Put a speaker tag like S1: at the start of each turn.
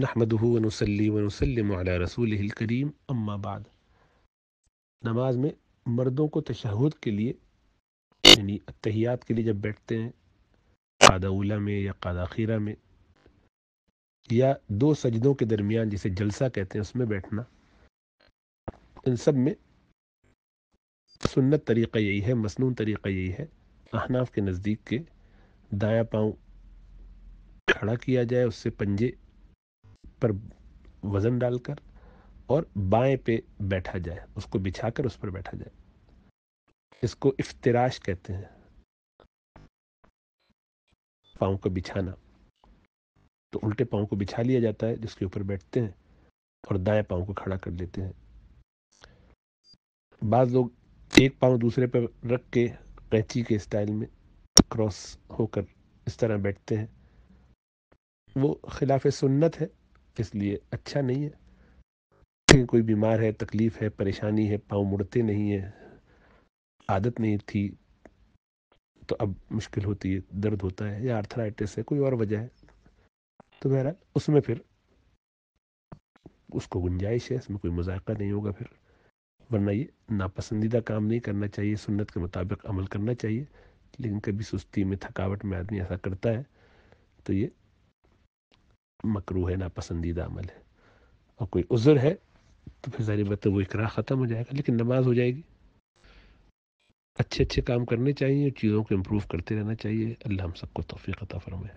S1: नहमद वनसली वनसलम आला रसूल करीम अम्माबाद नमाज में मर्दों को तशहद के लिए यानी तहियात के लिए जब बैठते हैं कादा उला में या कादा खीरा में या दो सजदों के दरमियान जिसे जलसा कहते हैं उसमें बैठना इन सब में सुन्नत तरीक़ा यही है मसनू तरीक़ा यही है अहनाफ के नज़दीक के दाया पाँव खड़ा किया जाए उससे पंजे पर वज़न डालकर और बाएं पे बैठा जाए उसको बिछाकर उस पर बैठा जाए इसको इफ्तराश कहते हैं पाँव को बिछाना तो उल्टे पाँव को बिछा लिया जाता है जिसके ऊपर बैठते हैं और दाएं पाँव को खड़ा कर लेते हैं बाद लोग एक पाँव दूसरे पर रख के कैची के स्टाइल में क्रॉस होकर इस तरह बैठते हैं वो खिलाफ सुन्नत है किस लिए अच्छा नहीं है कोई बीमार है तकलीफ़ है परेशानी है पाँव मुड़ते नहीं है आदत नहीं थी तो अब मुश्किल होती है दर्द होता है या आर्थराइटिस है कोई और वजह है तो बहरहाल उसमें फिर उसको गुंजाइश है इसमें कोई मजाक नहीं होगा फिर वरना ये नापसंदीदा काम नहीं करना चाहिए सुन्नत के मुताबिक अमल करना चाहिए लेकिन कभी सुस्ती में थकावट में आदमी ऐसा करता है तो ये मकरू है नापसंदीदा अमल है और कोई उज़र है तो फिर ज़ाहिर बात वो इकरा ख़त्म हो जाएगा लेकिन नमाज हो जाएगी अच्छे अच्छे काम करने चाहिए चीज़ों को इम्प्रूव करते रहना चाहिए अल्लाह हम सबको तोफ़ी अता फरमाए